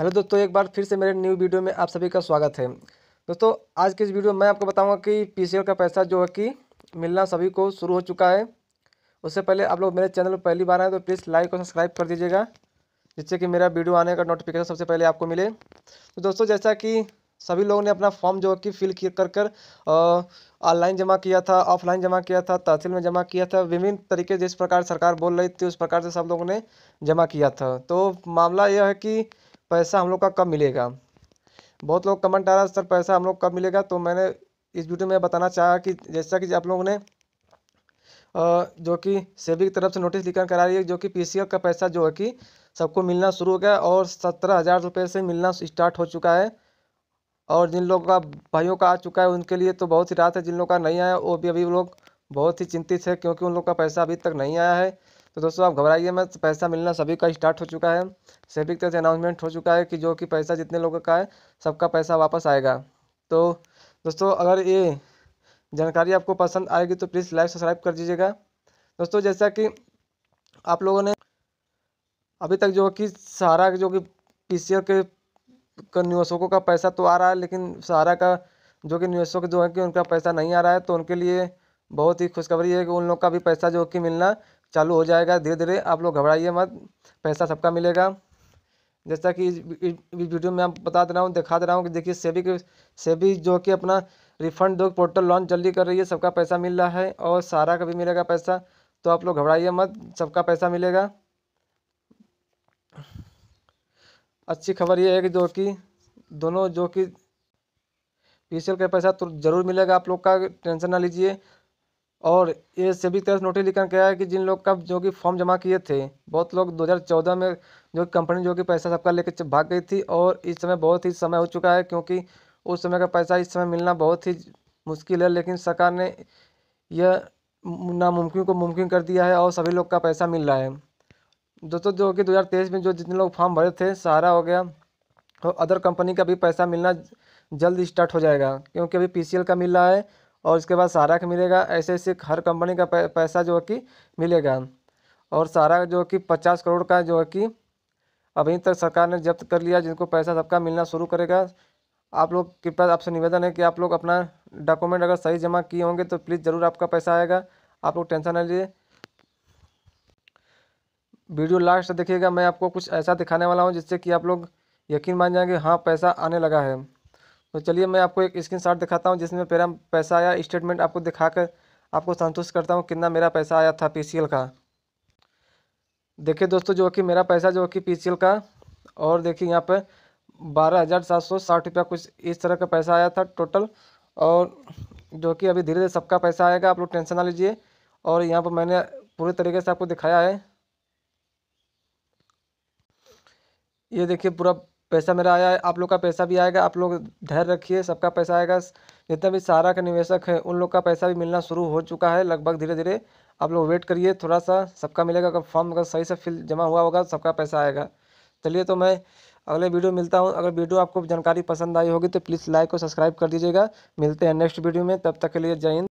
hello दोस्तों एक बार फिर से मेरे न्यू वीडियो में आप सभी का स्वागत है दोस्तों आज के इस वीडियो में मैं आपको बताऊंगा कि पीसीएल का पैसा जो है कि मिलना सभी को शुरू हो चुका है उससे पहले आप लोग मेरे चैनल पर पहली बार आए तो प्लीज़ लाइक और सब्सक्राइब कर दीजिएगा जिससे कि मेरा वीडियो आने का नोटिफिकेशन सबसे पहले आपको मिले तो दोस्तों जैसा कि सभी लोगों ने अपना फॉर्म जो है कि फिल कर कर ऑनलाइन जमा किया था ऑफलाइन जमा किया था तहसील में जमा किया था विभिन्न तरीके जिस प्रकार सरकार बोल रही थी उस प्रकार से सब लोगों ने जमा किया था तो मामला यह है कि पैसा हम लोग का कब मिलेगा बहुत लोग कमेंट आ रहा है सर पैसा हम लोग कब मिलेगा तो मैंने इस वीडियो में बताना चाहा कि जैसा कि आप लोगों ने जो कि सेविंग की तरफ से नोटिस लिखकर करा रही है जो कि पी का पैसा जो है कि सबको मिलना शुरू हो गया और सत्रह हज़ार रुपये से मिलना स्टार्ट हो चुका है और जिन लोगों का भाइयों का आ चुका है उनके लिए तो बहुत ही राहत है जिन लोगों का नहीं आया वो भी अभी लोग बहुत ही चिंतित है क्योंकि उन लोग का पैसा अभी तक नहीं आया है तो दोस्तों आप घबराइए मत पैसा मिलना सभी का स्टार्ट हो चुका है सभी की से अनाउंसमेंट हो चुका है कि जो कि पैसा जितने लोगों का है सबका पैसा वापस आएगा तो दोस्तों अगर ये जानकारी आपको पसंद आएगी तो प्लीज़ लाइव सब्सक्राइब कर दीजिएगा दोस्तों जैसा कि आप लोगों ने अभी तक जो कि सहारा जो कि पी के निवेशकों का पैसा तो आ रहा है लेकिन सहारा का जो कि निवेशक जो है कि उनका पैसा नहीं आ रहा है तो उनके लिए बहुत ही खुशखबरी है कि उन लोग का भी पैसा जो कि मिलना चालू हो जाएगा धीरे धीरे आप लोग घबराइए मत पैसा सबका मिलेगा जैसा कि इस वीडियो में आप बता दे रहा हूँ दिखा दे रहा हूँ कि देखिए सेबी के सेबी जो कि अपना रिफंड दो पोर्टल लॉन्च जल्दी कर रही है सबका पैसा मिल रहा है और सारा का भी मिलेगा पैसा तो आप लोग घबराइए मत सबका पैसा मिलेगा अच्छी खबर ये है कि जो कि दोनों जो कि पी का पैसा तो ज़रूर मिलेगा आप लोग का टेंशन ना लीजिए और ये सभी तरह से नोटिस लिखा गया है कि जिन लोग का जो कि फॉर्म जमा किए थे बहुत लोग 2014 में जो कंपनी जो कि पैसा सबका लेकर भाग गई थी और इस समय बहुत ही समय हो चुका है क्योंकि उस समय का पैसा इस समय मिलना बहुत ही मुश्किल है लेकिन सरकार ने यह नामुमकिन को मुमकिन कर दिया है और सभी लोग का पैसा मिल रहा है दोस्तों जो कि दो में जो जितने लोग फॉर्म भरे थे सहारा हो गया और अदर कंपनी का भी पैसा मिलना जल्द स्टार्ट हो जाएगा क्योंकि अभी पी का मिल रहा है और इसके बाद सारा का मिलेगा ऐसे ऐसे हर कंपनी का पैसा जो है कि मिलेगा और सारा जो कि पचास करोड़ का जो है कि अभी तक सरकार ने जब्त कर लिया जिनको पैसा सबका मिलना शुरू करेगा आप लोग कृपया आपसे निवेदन है कि आप लोग अपना डॉक्यूमेंट अगर सही जमा किए होंगे तो प्लीज़ ज़रूर आपका पैसा आएगा आप लोग टेंशन ना लीजिए वीडियो लास्ट देखिएगा मैं आपको कुछ ऐसा दिखाने वाला हूँ जिससे कि आप लोग यकीन मान जाएंगे हाँ पैसा आने लगा है तो चलिए मैं आपको एक शॉट दिखाता हूँ जिसमें मेरा पैसा आया स्टेटमेंट आपको दिखा कर आपको संतुष्ट करता हूँ कितना मेरा पैसा आया था पी का देखिए दोस्तों जो कि मेरा पैसा जो कि पी का और देखिए यहाँ पर बारह हज़ार सात सौ साठ रुपया कुछ इस तरह का पैसा आया था टोटल और जो कि अभी धीरे धीरे सबका पैसा आएगा आप लोग टेंशन ना लीजिए और यहाँ पर मैंने पूरे तरीके से आपको दिखाया है ये देखिए पूरा पैसा मेरा आया है आप लोग का पैसा भी आएगा आप लोग धैर्य रखिए सबका पैसा आएगा जितना भी सहारा के निवेशक हैं उन लोग का पैसा भी मिलना शुरू हो चुका है लगभग धीरे धीरे आप लोग वेट करिए थोड़ा सा सबका मिलेगा अगर फॉर्म अगर सही से फिल जमा हुआ होगा सबका पैसा आएगा चलिए तो मैं अगले वीडियो मिलता हूँ अगर वीडियो आपको जानकारी पसंद आई होगी तो प्लीज़ लाइक और सब्सक्राइब कर दीजिएगा मिलते हैं नेक्स्ट वीडियो में तब तक के लिए जय हिंद